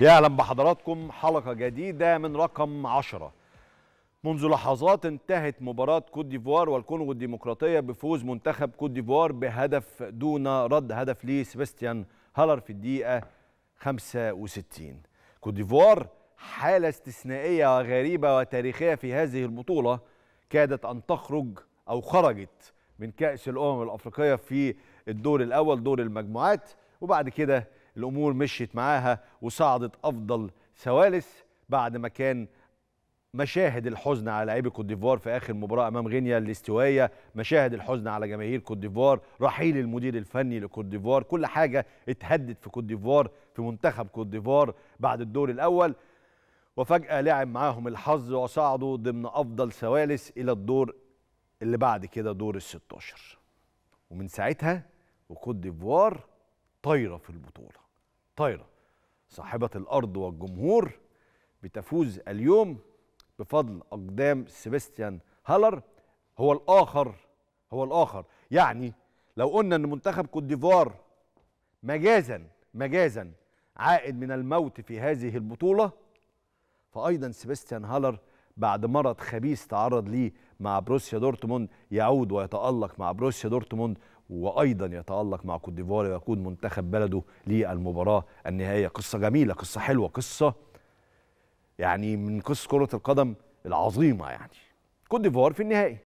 يا اهلا بحضراتكم حلقه جديده من رقم 10 منذ لحظات انتهت مباراة كوت ديفوار والكونغو الديمقراطية بفوز منتخب كوت ديفوار بهدف دون رد هدف لسيباستيان هالر في الدقيقة 65 كوت ديفوار حالة استثنائية وغريبه وتاريخية في هذه البطولة كادت أن تخرج أو خرجت من كأس الأمم الأفريقية في الدور الأول دور المجموعات وبعد كده الأمور مشيت معاها وصعدت أفضل ثوالث بعد ما كان مشاهد الحزن على لاعبي كوت ديفوار في اخر مباراه امام غينيا الاستوائيه، مشاهد الحزن على جماهير كوت ديفوار، رحيل المدير الفني لكوت ديفوار، كل حاجه اتهدت في كوت ديفوار في منتخب كوت ديفوار بعد الدور الاول وفجاه لعب معاهم الحظ وصعدوا ضمن افضل ثوالث الى الدور اللي بعد كده دور ال 16. ومن ساعتها وكوت ديفوار طايره في البطوله طايره صاحبه الارض والجمهور بتفوز اليوم بفضل اقدام سيباستيان هالر هو الاخر هو الاخر يعني لو قلنا ان منتخب كوت ديفوار مجازا مجازا عائد من الموت في هذه البطوله فايضا سيباستيان هالر بعد مرض خبيث تعرض ليه مع بروسيا دورتموند يعود ويتألق مع بروسيا دورتموند وايضا يتالق مع كوت ديفوار ويكون منتخب بلده للمباراه النهائيه قصه جميله قصه حلوه قصه يعني من قصص كره القدم العظيمه يعني كوت ديفوار في النهائي